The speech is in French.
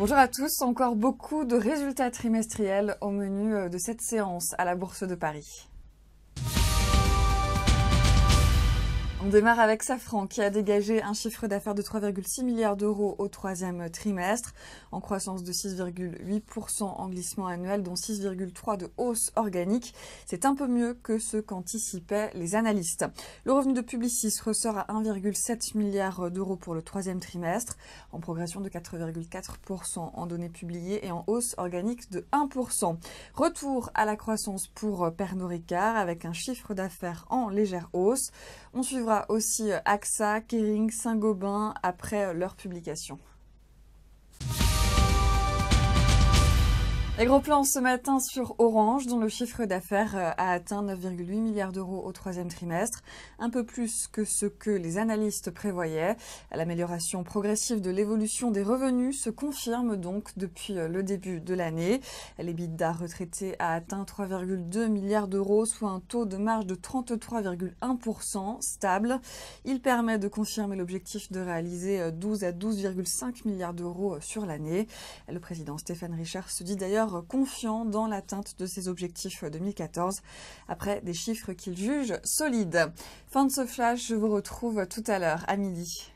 Bonjour à tous, encore beaucoup de résultats trimestriels au menu euh, de cette séance à la Bourse de Paris. démarre avec Safran qui a dégagé un chiffre d'affaires de 3,6 milliards d'euros au troisième trimestre, en croissance de 6,8% en glissement annuel, dont 6,3% de hausse organique. C'est un peu mieux que ce qu'anticipaient les analystes. Le revenu de Publicis ressort à 1,7 milliard d'euros pour le troisième trimestre, en progression de 4,4% en données publiées et en hausse organique de 1%. Retour à la croissance pour Pernod Ricard avec un chiffre d'affaires en légère hausse. On suivra aussi AXA, euh, Kering, Saint-Gobain après euh, leur publication. Les gros plans ce matin sur Orange, dont le chiffre d'affaires euh, a atteint 9,8 milliards d'euros au troisième trimestre, un peu plus que ce que les analystes prévoyaient. L'amélioration progressive de l'évolution des revenus se confirme donc depuis euh, le début de l'année. L'EBITDA retraité a atteint 3,2 milliards d'euros, soit un taux de marge de 33,1% stable. Il permet de confirmer l'objectif de réaliser 12 euh, à 12,5 milliards d'euros sur l'année. Le président Stéphane Richard se dit d'ailleurs confiant dans l'atteinte de ses objectifs 2014 après des chiffres qu'il juge solides. Fin de ce flash, je vous retrouve tout à l'heure à midi.